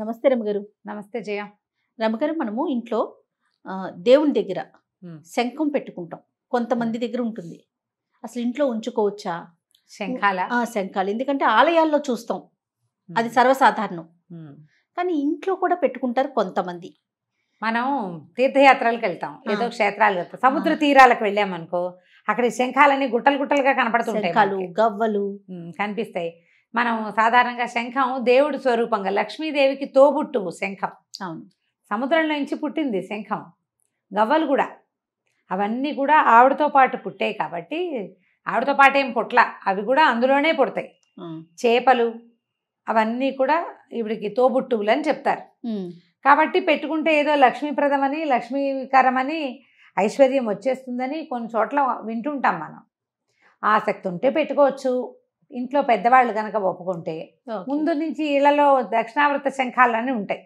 నమస్తే రమగారు నమస్తే జయ రమగారు మనము ఇంట్లో దేవుని దగ్గర శంఖం పెట్టుకుంటాం కొంతమంది దగ్గర ఉంటుంది అసలు ఇంట్లో ఉంచుకోవచ్చా శంఖాల శంఖాలు ఎందుకంటే ఆలయాల్లో చూస్తాం అది సర్వసాధారణం కానీ ఇంట్లో కూడా పెట్టుకుంటారు కొంతమంది మనం తీర్థయాత్రలకు వెళ్తాం ఏదో క్షేత్రాలకు వెళ్తాం సముద్ర తీరాలకు వెళ్ళామనుకో అక్కడ శంఖాలన్నీ గుట్టలు గుట్టలుగా కనపడుతుంటాయి గవ్వలు కనిపిస్తాయి మనం సాధారణంగా శంఖం దేవుడి స్వరూపంగా లక్ష్మీదేవికి తోబుట్టువు శంఖం అవును సముద్రంలో నుంచి పుట్టింది శంఖం గవ్వలు కూడా అవన్నీ కూడా ఆవిడతో పాటు పుట్టాయి కాబట్టి ఆవిడతో పాటు ఏం పుట్ల అవి కూడా అందులోనే పుడతాయి చేపలు అవన్నీ కూడా ఇవిడికి తోబుట్టువులు అని చెప్తారు కాబట్టి పెట్టుకుంటే ఏదో లక్ష్మీప్రదమని లక్ష్మీకరమని ఐశ్వర్యం వచ్చేస్తుందని కొన్ని చోట్ల వింటుంటాం మనం ఆసక్తి ఉంటే పెట్టుకోవచ్చు ఇంట్లో పెద్దవాళ్ళు కనుక ఒప్పుకుంటే ముందు నుంచి ఇళ్లలో దక్షిణావృత శంఖాలన్నీ ఉంటాయి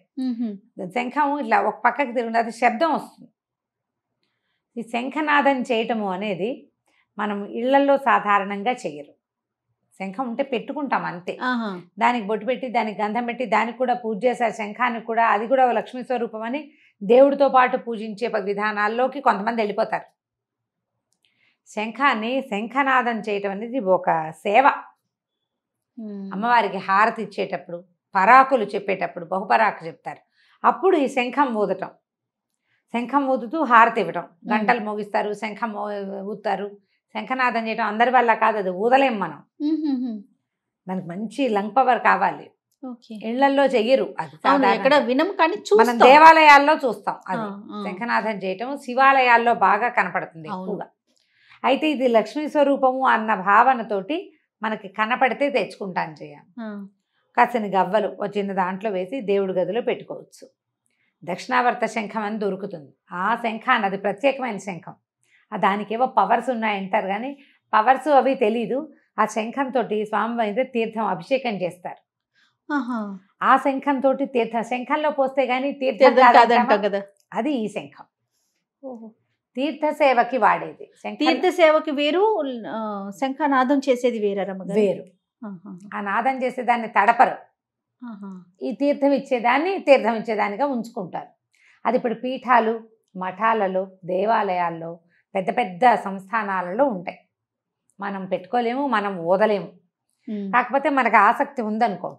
శంఖం ఇట్లా ఒక పక్కకి తిరుగుతుంది అది శబ్దం వస్తుంది ఈ శంఖనాదం చేయటము అనేది మనం ఇళ్లలో సాధారణంగా చేయరు శంఖం ఉంటే పెట్టుకుంటాం అంతే దానికి బొట్టు పెట్టి దానికి గంధం పెట్టి దానికి కూడా పూజ చేశారు శంఖానికి కూడా అది కూడా ఒక లక్ష్మీ స్వరూపం అని దేవుడితో పాటు పూజించే విధానాల్లోకి కొంతమంది వెళ్ళిపోతారు శంఖాన్ని శంఖనాదం చేయటం అనేది ఒక సేవ అమ్మవారికి హారతి ఇచ్చేటప్పుడు పరాకులు చెప్పేటప్పుడు బహుపరాకు చెప్తారు అప్పుడు ఈ శంఖం ఊదటం శంఖం ఊదుతూ హారతి ఇవ్వటం గంటలు మోగిస్తారు శంఖం ఊతారు శంఖనాదం చేయటం అందరి వల్ల కాదు అది ఊదలేం మనం దానికి మంచి లంగ్ పవర్ కావాలి ఇళ్లలో చెయ్యరు అది ఎక్కడ కానీ మనం దేవాలయాల్లో చూస్తాం అది శంఖనాథం చేయటం శివాలయాల్లో బాగా కనపడుతుంది ఎక్కువగా అయితే ఇది లక్ష్మీ స్వరూపము అన్న భావనతోటి మనకి కనపడితే తెచ్చుకుంటాను చేయాలి కాసిన గవ్వలు ఒక చిన్న దాంట్లో వేసి దేవుడి గదిలో పెట్టుకోవచ్చు దక్షిణావర్త శంఖం అని దొరుకుతుంది ఆ శంఖాన్ని అది ప్రత్యేకమైన శంఖం దానికేవో పవర్స్ ఉన్నాయంటారు కానీ పవర్స్ అవి తెలీదు ఆ శంఖంతో స్వామి అయితే తీర్థం అభిషేకం చేస్తారు ఆ శంఖంతో తీర్థ శంఖంలో పోస్తే కానీ తీర్థం కదా అది ఈ శంఖం తీర్థ సేవకి వాడేది తీర్థ సేవకి వేరు శంఖనాదం చేసేది వేరమ్మ వేరు ఆ నాదం చేసేదాన్ని తడపరు ఈ తీర్థం ఇచ్చేదాన్ని తీర్థం ఇచ్చేదానిగా ఉంచుకుంటారు అది ఇప్పుడు పీఠాలు మఠాలలో దేవాలయాల్లో పెద్ద పెద్ద సంస్థానాలలో ఉంటాయి మనం పెట్టుకోలేము మనం ఓదలేము కాకపోతే మనకు ఆసక్తి ఉందనుకో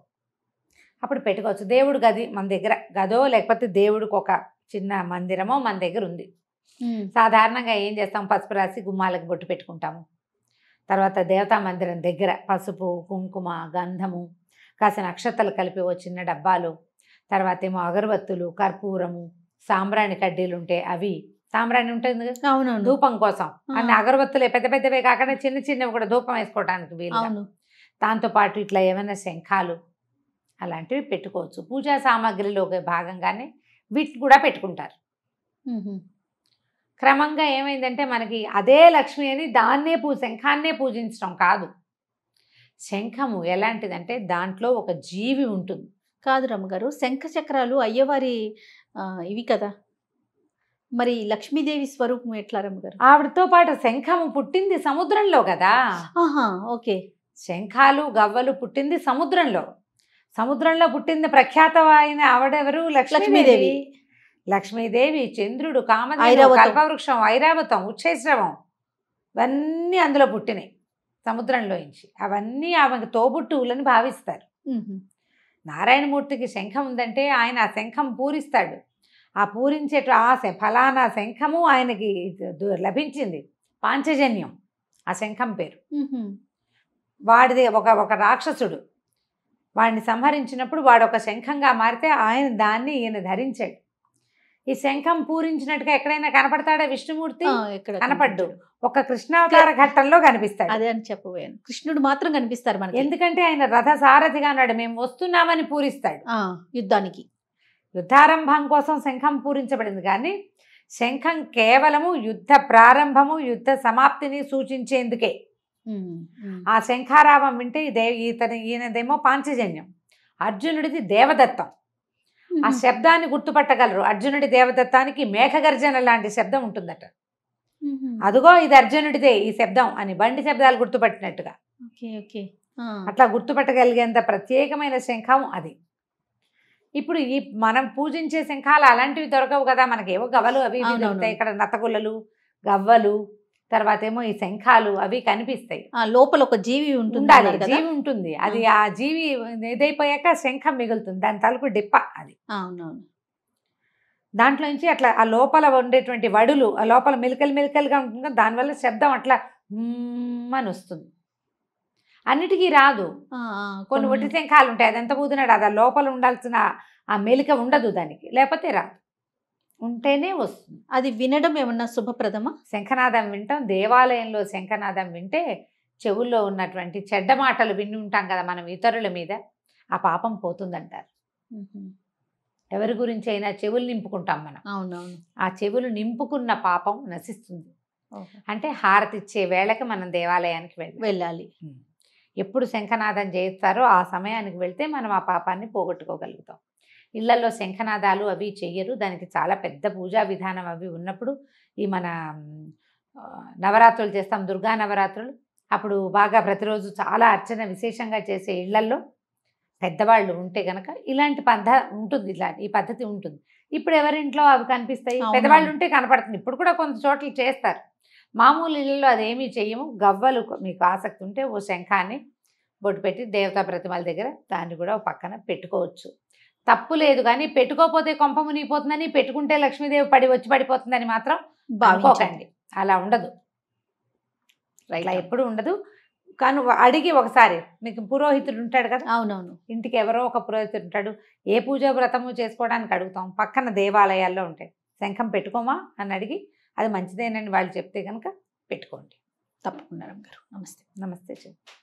అప్పుడు పెట్టుకోవచ్చు దేవుడు గది మన దగ్గర గదో లేకపోతే దేవుడికి ఒక చిన్న మందిరమో మన దగ్గర ఉంది సాధారణంగా ఏం చేస్తాం పసుపు రాసి గుమ్మాలకు బొట్టు పెట్టుకుంటాము తర్వాత దేవతా మందిరం దగ్గర పసుపు కుంకుమ గంధము కాసిన నక్షత్రాలు కలిపి ఓ చిన్న డబ్బాలు తర్వాత ఏమో అగరబత్తులు కర్పూరము సాంబ్రాణి కడ్డీలు ఉంటాయి అవి సాంబ్రాణి ఉంటుంది అవును ధూపం కోసం అన్ని అగరబత్తులే పెద్ద పెద్దవే కాకుండా చిన్న చిన్నవి కూడా ధూపం వేసుకోవడానికి వీలు దాంతోపాటు ఇట్లా ఏమైనా శంఖాలు అలాంటివి పెట్టుకోవచ్చు పూజా సామాగ్రిలో భాగంగానే వీటిని కూడా పెట్టుకుంటారు క్రమంగా ఏమైందంటే మనకి అదే లక్ష్మి అని దాన్నే పూ శంఖాన్నే పూజించడం కాదు శంఖము ఎలాంటిదంటే దాంట్లో ఒక జీవి ఉంటుంది కాదు రమ్మగారు శంఖ చక్రాలు అయ్యవారి ఇవి కదా మరి లక్ష్మీదేవి స్వరూపం ఎట్లా రమ్మగారు ఆవిడతో పాటు శంఖము పుట్టింది సముద్రంలో కదా ఓకే శంఖాలు గవ్వలు పుట్టింది సముద్రంలో సముద్రంలో పుట్టింది అయిన ఆవిడెవరు లక్ష్మీదేవి లక్ష్మీదేవి చంద్రుడు కామధేను కల్పవృక్షం ఐరావతం ఉచ్ఛైశ్రవం ఇవన్నీ అందులో పుట్టినాయి సముద్రంలోంచి అవన్నీ ఆమెకు తోబుట్టువులని భావిస్తారు నారాయణమూర్తికి శంఖం ఉందంటే ఆయన ఆ శంఖం పూరిస్తాడు ఆ పూరించే ఆ ఫలానా శంఖము ఆయనకి లభించింది పాంచజన్యం ఆ శంఖం పేరు వాడిది ఒక ఒక రాక్షసుడు వాడిని సంహరించినప్పుడు వాడు ఒక శంఖంగా మారితే ఆయన దాన్ని ఈయన ధరించాడు ఈ శంఖం పూరించినట్టుగా ఎక్కడైనా కనపడతాడే విష్ణుమూర్తి కనపడ్డు ఒక కృష్ణావతార ఘట్టంలో కనిపిస్తాడు అదే అని చెప్పబోయాను కృష్ణుడు మాత్రం కనిపిస్తారు మనకి ఎందుకంటే ఆయన రథ సారథిగా అన్నాడు మేము వస్తున్నామని పూరిస్తాడు యుద్ధానికి యుద్ధారంభం కోసం శంఖం పూరించబడింది కానీ శంఖం కేవలము యుద్ధ ప్రారంభము యుద్ధ సమాప్తిని సూచించేందుకే ఆ శంఖారావం వింటే దేవ ఈతని ఈయనదేమో పాంచజన్యం అర్జునుడిది దేవదత్తం ఆ శబ్దాన్ని గుర్తుపట్టగలరు అర్జునుడి దేవదత్తానికి మేఘగర్జన లాంటి శబ్దం ఉంటుందట అదిగో ఇది అర్జునుడిదే ఈ శబ్దం అని బండి శబ్దాలు గుర్తుపట్టినట్టుగా అట్లా గుర్తుపట్టగలిగేంత ప్రత్యేకమైన శంఖం అది ఇప్పుడు ఈ మనం పూజించే శంఖాలు అలాంటివి దొరకవు కదా మనకి ఏవో గవ్వలు అవి ఇక్కడ నత్తగుల్లలు గవ్వలు తర్వాత ఏమో ఈ శంఖాలు అవి కనిపిస్తాయి లోపల ఒక జీవి ఉంటుంది జీవి ఉంటుంది అది ఆ జీవి ఏదైపోయాక శంఖం మిగులుతుంది దాని తలుపు డిప్ప అది అవునవును దాంట్లో నుంచి అట్లా ఆ లోపల ఉండేటువంటి వడులు ఆ లోపల మిలకలు మిలకలుగా ఉంటుంది దానివల్ల శబ్దం అట్లా అని వస్తుంది అన్నిటికీ రాదు కొన్ని ఒట్టి శంఖాలు ఉంటాయి అది ఎంత కూతున్నాడు అది ఆ లోపల ఉండాల్సిన ఆ మెలిక ఉండదు దానికి లేకపోతే రాదు ఉంటేనే వస్తుంది అది వినడం ఏమన్నా శుభప్రదమా శంఖనాదం వింటాం దేవాలయంలో శంఖనాదం వింటే చెవుల్లో ఉన్నటువంటి చెడ్డ మాటలు విని ఉంటాం కదా మనం ఇతరుల మీద ఆ పాపం పోతుందంటారు ఎవరి గురించి అయినా చెవులు నింపుకుంటాం మనం అవునవును ఆ చెవులు నింపుకున్న పాపం నశిస్తుంది అంటే హారతిచ్చే వేళకి మనం దేవాలయానికి వెళ్ళి వెళ్ళాలి ఎప్పుడు శంఖనాదం చేస్తారో ఆ సమయానికి వెళ్తే మనం ఆ పాపాన్ని పోగొట్టుకోగలుగుతాం ఇళ్లలో శంఖనాదాలు అవి చెయ్యరు దానికి చాలా పెద్ద పూజా విధానం అవి ఉన్నప్పుడు ఈ మన నవరాత్రులు చేస్తాం దుర్గా నవరాత్రులు అప్పుడు బాగా ప్రతిరోజు చాలా అర్చన విశేషంగా చేసే ఇళ్లల్లో పెద్దవాళ్ళు ఉంటే గనక ఇలాంటి పద్ధ ఉంటుంది ఇలా ఈ పద్ధతి ఉంటుంది ఇప్పుడు ఎవరింట్లో అవి కనిపిస్తాయి పెద్దవాళ్ళు ఉంటే కనపడుతుంది ఇప్పుడు కూడా కొంత చోట్ల చేస్తారు మామూలు ఇళ్ళలో అదేమీ చేయము గవ్వలు మీకు ఆసక్తి ఉంటే ఓ శంఖాన్ని బొట్టు పెట్టి దేవతా ప్రతిమల దగ్గర దాన్ని కూడా పక్కన పెట్టుకోవచ్చు తప్పు లేదు కానీ పెట్టుకోపోతే కొంప మునిగిపోతుందని పెట్టుకుంటే లక్ష్మీదేవి పడి వచ్చి పడిపోతుందని మాత్రం బాగోకండి అలా ఉండదు ఇలా ఎప్పుడు ఉండదు కానీ అడిగి ఒకసారి మీకు పురోహితుడు ఉంటాడు కదా అవునవును ఇంటికి ఎవరో ఒక పురోహితుడు ఉంటాడు ఏ పూజ వ్రతము చేసుకోవడానికి అడుగుతాం పక్కన దేవాలయాల్లో ఉంటాయి శంఖం పెట్టుకోమా అని అడిగి అది మంచిదేనని వాళ్ళు చెప్తే కనుక పెట్టుకోండి తప్పకుండా గారు నమస్తే నమస్తే